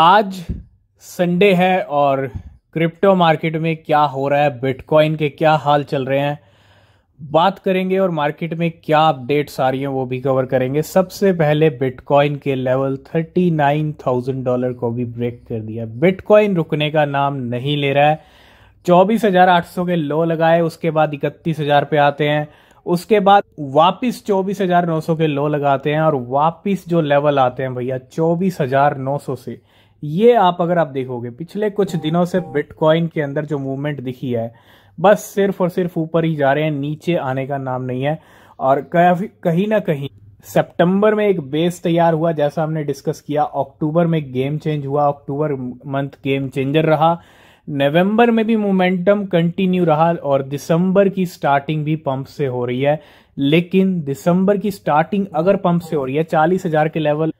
आज संडे है और क्रिप्टो मार्केट में क्या हो रहा है बिटकॉइन के क्या हाल चल रहे हैं बात करेंगे और मार्केट में क्या अपडेट्स आ रही हैं वो भी कवर करेंगे सबसे पहले बिटकॉइन के level thirty nine thousand dollar को भी ब्रेक कर दिया बिटकॉइन रुकने का नाम नहीं ले रहा है चौबीस हजार आठ सौ के लो लगाए उसके बाद इकतीस हजार पे आते हैं उसके बाद वापस सौ के लो लगाते हैं और वापस जो लेवल आते हैं भैया चौबीस हजार नौ सौ से ये आप अगर आप देखोगे पिछले कुछ दिनों से बिटकॉइन के अंदर जो मूवमेंट दिखी है बस सिर्फ और सिर्फ ऊपर ही जा रहे हैं नीचे आने का नाम नहीं है और कहीं ना कहीं सितंबर में एक बेस तैयार हुआ जैसा हमने डिस्कस किया अक्टूबर में गेम चेंज हुआ अक्टूबर मंथ गेम चेंजर रहा नवंबर में भी मोमेंटम कंटिन्यू रहा और दिसंबर की स्टार्टिंग भी पंप से हो रही है लेकिन दिसंबर की स्टार्टिंग अगर पंप से हो रही है चालीस हजार के लेवल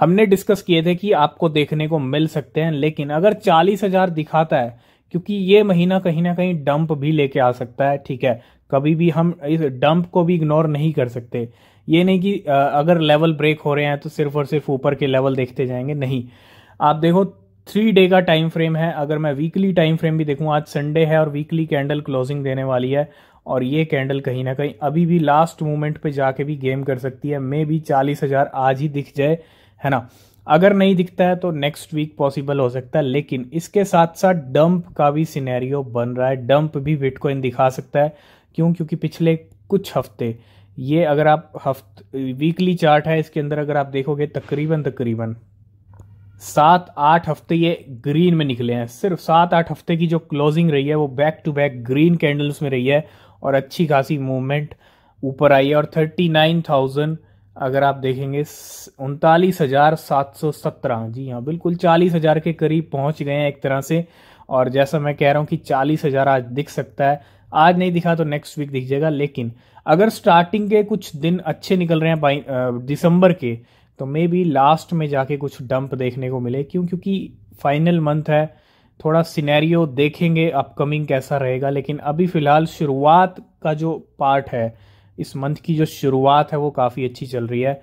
हमने डिस्कस किए थे कि आपको देखने को मिल सकते हैं लेकिन अगर चालीस हजार दिखाता है क्योंकि ये महीना कहीं ना कहीं डंप भी लेके आ सकता है ठीक है कभी भी हम इस डंप को भी इग्नोर नहीं कर सकते ये नहीं कि अगर लेवल ब्रेक हो रहे हैं तो सिर्फ और सिर्फ ऊपर के लेवल देखते जाएंगे नहीं आप देखो थ्री डे का टाइम फ्रेम है अगर मैं वीकली टाइम फ्रेम भी देखूं आज संडे है और वीकली कैंडल क्लोजिंग देने वाली है और ये कैंडल कहीं ना कहीं अभी भी लास्ट मोमेंट पे जाके भी गेम कर सकती है मे भी चालीस हज़ार आज ही दिख जाए है ना अगर नहीं दिखता है तो नेक्स्ट वीक पॉसिबल हो सकता है लेकिन इसके साथ साथ डंप का भी सिनेरियो बन रहा है डंप भी बिटकॉइन दिखा सकता है क्यों क्योंकि पिछले कुछ हफ्ते ये अगर आप हफ्त वीकली चार्ट है इसके अंदर अगर आप देखोगे तकरीबन तकरीबन सात आठ हफ्ते ये ग्रीन में निकले हैं सिर्फ सात आठ हफ्ते की जो क्लोजिंग रही है वो back to back green candles में रही है और अच्छी खासी मूवमेंट ऊपर आई है और थर्टी नाइन थाउजेंड अगर आप देखेंगे उनतालीस हज़ार सात सौ सत्रह जी हाँ बिल्कुल चालीस हज़ार के करीब पहुंच गए हैं एक तरह से और जैसा मैं कह रहा हूं कि चालीस हज़ार आज दिख सकता है आज नहीं दिखा तो नेक्स्ट वीक दिख जाएगा लेकिन अगर स्टार्टिंग के कुछ दिन अच्छे निकल रहे हैं दिसंबर के तो मे बी लास्ट में जाके कुछ डंप देखने को मिले क्यों क्योंकि फाइनल मंथ है थोड़ा सिनेरियो देखेंगे अपकमिंग कैसा रहेगा लेकिन अभी फ़िलहाल शुरुआत का जो पार्ट है इस मंथ की जो शुरुआत है वो काफ़ी अच्छी चल रही है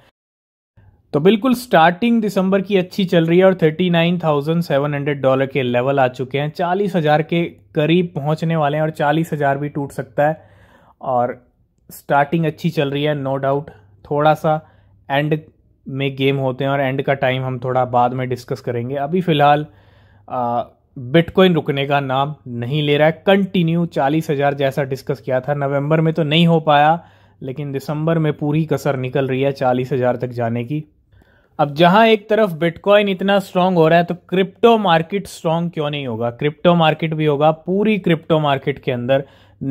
तो बिल्कुल स्टार्टिंग दिसंबर की अच्छी चल रही है और 39,700 डॉलर के लेवल आ चुके हैं 40,000 के करीब पहुंचने वाले हैं और 40,000 भी टूट सकता है और स्टार्टिंग अच्छी चल रही है नो डाउट थोड़ा सा एंड में गेम होते हैं और एंड का टाइम हम थोड़ा बाद में डिस्कस करेंगे अभी फ़िलहाल बिटकॉइन रुकने का नाम नहीं ले रहा है कंटिन्यू चालीस हजार जैसा डिस्कस किया था नवंबर में तो नहीं हो पाया लेकिन दिसंबर में पूरी कसर निकल रही है चालीस हज़ार तक जाने की अब जहां एक तरफ बिटकॉइन इतना स्ट्रांग हो रहा है तो क्रिप्टो मार्केट स्ट्रांग क्यों नहीं होगा क्रिप्टो मार्केट भी होगा पूरी क्रिप्टो मार्केट के अंदर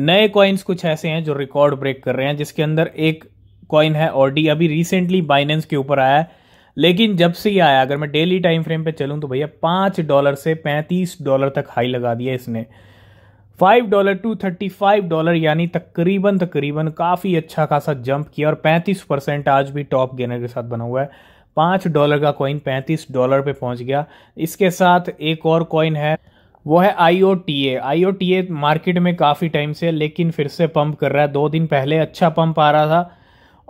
नए कॉइन्स कुछ ऐसे हैं जो रिकॉर्ड ब्रेक कर रहे हैं जिसके अंदर एक कॉइन है ऑडी अभी रिसेंटली बाइनेंस के ऊपर आया है लेकिन जब से ही आया अगर मैं डेली टाइम फ्रेम पे चलूँ तो भैया पाँच डॉलर से पैंतीस डॉलर तक हाई लगा दिया इसने five dollar to thirty five dollar यानी तकरीबन तकरीबन काफ़ी अच्छा खासा जंप किया और पैंतीस परसेंट आज भी टॉप गेनर के साथ बना हुआ है पाँच डॉलर का कॉइन पैंतीस डॉलर पे पहुंच गया इसके साथ एक और कॉइन है वो है I O T A I O T A market में काफ़ी टाइम से लेकिन फिर से पंप कर रहा है दो दिन पहले अच्छा पंप आ रहा था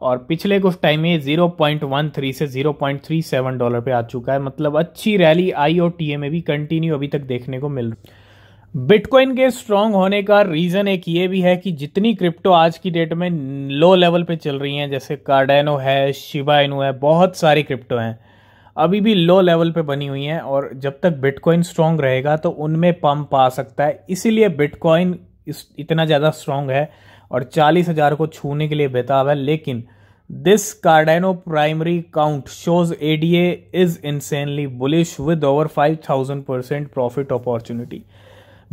और पिछले कुछ टाइम में जीरो पॉइंट वन थ्री से zero point three seven dollar पे आ चुका है मतलब अच्छी रैली आई ओ टी ए में भी कंटिन्यू अभी तक देखने को मिल रही है बिटकॉइन के स्ट्रांग होने का रीज़न एक ये भी है कि जितनी क्रिप्टो आज की डेट में लो लेवल पे चल रही हैं जैसे कार्डेनो है शिवाइनो है बहुत सारी क्रिप्टो हैं अभी भी लो लेवल पे बनी हुई हैं और जब तक बिटकॉइन स्ट्रांग रहेगा तो उनमें पंप आ सकता है इसीलिए बिटकॉइन इतना ज़्यादा स्ट्रांग है और चालीस हज़ार को छूने के लिए बेताब है लेकिन this Cardano primary count shows A D A is insanely bullish with over five thousand percent profit opportunity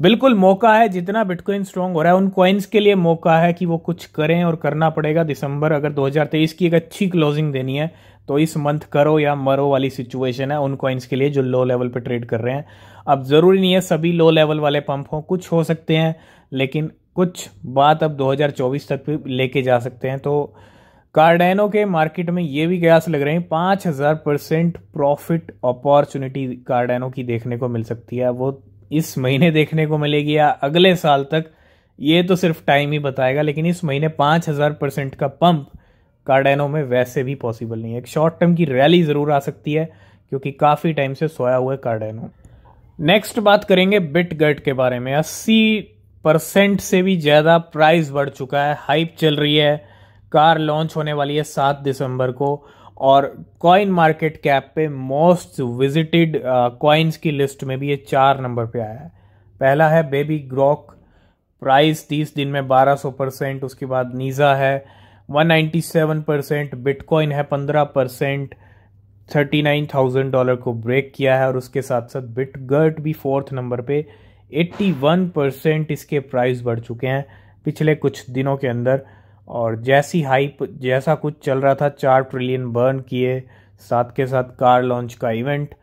बिल्कुल मौका है जितना बिटकॉइन स्ट्रांग हो रहा है उन कॉइन्स के लिए मौका है कि वो कुछ करें और करना पड़ेगा दिसंबर अगर 2023 की एक अच्छी क्लोजिंग देनी है तो इस मंथ करो या मरो वाली सिचुएशन है उन कॉइन्स के लिए जो लो लेवल पे ट्रेड कर रहे हैं अब ज़रूरी नहीं है सभी लो लेवल वाले पंप हों कुछ हो सकते हैं लेकिन कुछ बात अब 2024 तक भी लेके जा सकते हैं तो कार्डेनो के मार्केट में ये भी गैस लग रहे हैं पाँच हज़ार परसेंट प्रॉफिट अपॉर्चुनिटी कार्डेनो की देखने को मिल सकती है वो इस महीने देखने को मिलेगी या अगले साल तक ये तो सिर्फ टाइम ही बताएगा लेकिन इस महीने पाँच हज़ार परसेंट का पंप कार्डेनो में वैसे भी पॉसिबल नहीं है एक शॉर्ट टर्म की रैली ज़रूर आ सकती है क्योंकि काफ़ी टाइम से सोया हुआ है कार्डेनो नेक्स्ट बात करेंगे बिट गर्ट के बारे में अस्सी परसेंट से भी ज़्यादा प्राइस बढ़ चुका है हाइप चल रही है कार लॉन्च होने वाली है सात दिसंबर को और कॉइन मार्केट कैप पे मोस्ट विजिटेड कॉइन्स की लिस्ट में भी ये चार नंबर पे आया है पहला है बेबी ग्रॉक प्राइस तीस दिन में 1200 परसेंट उसके बाद नीज़ा है 197 परसेंट बिटकॉइन है 15 percent thirty nine thousand dollar को ब्रेक किया है और उसके साथ साथ बिटगर्ट भी फोर्थ नंबर पे 81 परसेंट इसके प्राइस बढ़ चुके हैं पिछले कुछ दिनों के अंदर और जैसी हाइप जैसा कुछ चल रहा था चार ट्रिलियन बर्न किए साथ के साथ कार लॉन्च का इवेंट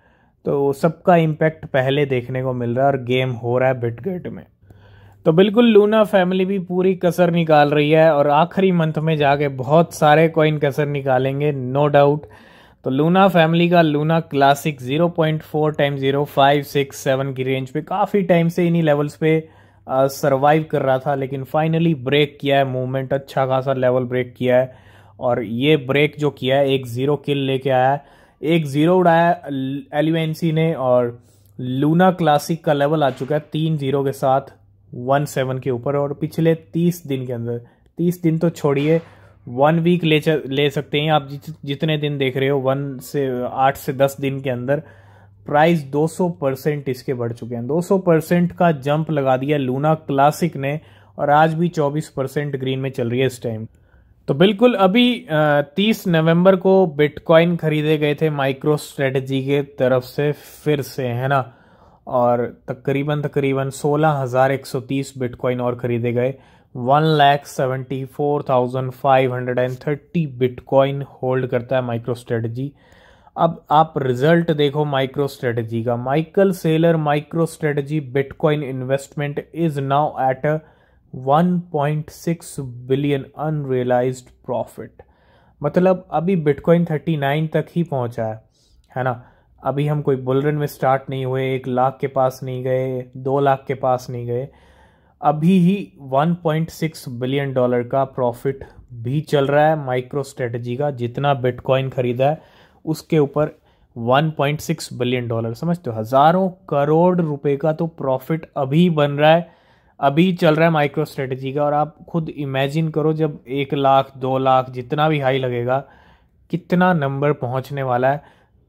तो सबका इम्पैक्ट पहले देखने को मिल रहा है और गेम हो रहा है बिटगेट में तो बिल्कुल लूना फैमिली भी पूरी कसर निकाल रही है और आखिरी मंथ में जाके बहुत सारे कॉइन कसर निकालेंगे नो डाउट तो लूना फैमिली का Luna classic 0.4 time zero five six seven की रेंज पे काफ़ी टाइम से इन्हीं लेवल्स पे सरवाइव कर रहा था लेकिन फाइनली ब्रेक किया है मूवमेंट अच्छा खासा लेवल ब्रेक किया है और ये ब्रेक जो किया है एक ज़ीरो किल लेके आया है एक ज़ीरो उड़ाया एलिवेंसी ने और लूना क्लासिक का लेवल आ चुका है तीन ज़ीरो के साथ वन सेवन के ऊपर और पिछले तीस दिन के अंदर तीस दिन तो छोड़िए वन वीक ले ले सकते हैं आप जितने दिन देख रहे हो वन से आठ से दस दिन के अंदर प्राइस 200 परसेंट इसके बढ़ चुके हैं 200 परसेंट का जंप लगा दिया लूना क्लासिक ने और आज भी 24 परसेंट ग्रीन में चल रही है इस टाइम तो बिल्कुल अभी 30 नवंबर को बिटकॉइन खरीदे गए थे माइक्रो स्ट्रेटजी के तरफ से फिर से है ना और तकरीबन तकरीबन 16,130 बिटकॉइन और खरीदे गए one lakh seventy four thousand five hundred and thirty bitcoin hold करता है माइक्रो स्ट्रेटजी अब आप रिजल्ट देखो माइक्रो स्ट्रेटजी का Michael Saylor MicroStrategy bitcoin investment is now at 1.6 billion unrealised profit मतलब अभी बिटकॉइन 39 तक ही पहुंचा है है ना अभी हम कोई बुलरन में स्टार्ट नहीं हुए एक लाख के पास नहीं गए दो लाख के पास नहीं गए अभी ही 1.6 बिलियन डॉलर का प्रॉफिट भी चल रहा है माइक्रो स्ट्रेटजी का जितना बिटकॉइन खरीदा है उसके ऊपर 1.6 बिलियन डॉलर समझते हो हज़ारों करोड़ रुपए का तो प्रॉफिट अभी बन रहा है अभी चल रहा है माइक्रो स्ट्रेटजी का और आप खुद इमेजिन करो जब एक लाख दो लाख जितना भी हाई लगेगा कितना नंबर पहुंचने वाला है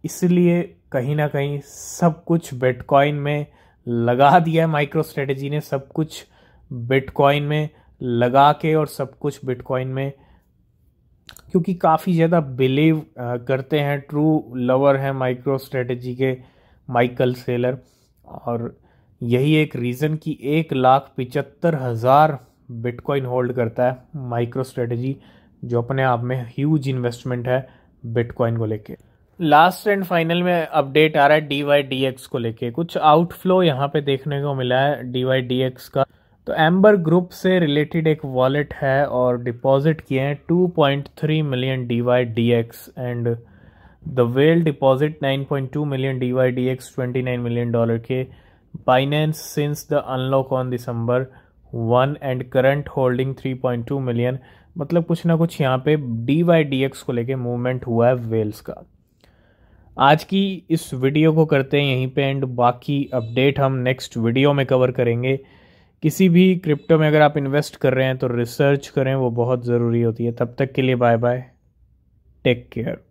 इसलिए कहीं ना कहीं सब कुछ बिटकॉइन में लगा दिया है माइक्रो स्ट्रेटजी ने सब कुछ बिटकॉइन में लगा के और सब कुछ बिटकॉइन में क्योंकि काफ़ी ज़्यादा बिलीव करते हैं ट्रू लवर हैं माइक्रो स्ट्रेटजी के माइकल सेलर और यही एक रीज़न कि एक लाख पिचहत्तर हज़ार बिटकॉइन होल्ड करता है माइक्रो स्ट्रेटजी जो अपने आप में ह्यूज इन्वेस्टमेंट है बिटकॉइन को लेके लास्ट एंड फाइनल में अपडेट आ रहा है डी वाई डी एक्स को लेके कुछ आउटफ्लो यहाँ पे देखने को मिला है डी वाई डी एक्स का तो एम्बर ग्रुप से रिलेटेड एक वॉलेट है और डिपॉजिट किए हैं 2.3 million D Y D X and the whale deposit 9.2 million D Y D X twenty million dollar के Binance since the unlock on December one and current holding 3.2 million मतलब कुछ ना कुछ यहाँ पे डी वाई डी एक्स को लेके movement हुआ है वेल्स का आज की इस वीडियो को करते हैं यहीं पे एंड बाकी अपडेट हम नेक्स्ट वीडियो में कवर करेंगे किसी भी क्रिप्टो में अगर आप इन्वेस्ट कर रहे हैं तो रिसर्च करें वो बहुत ज़रूरी होती है तब तक के लिए बाय बाय टेक केयर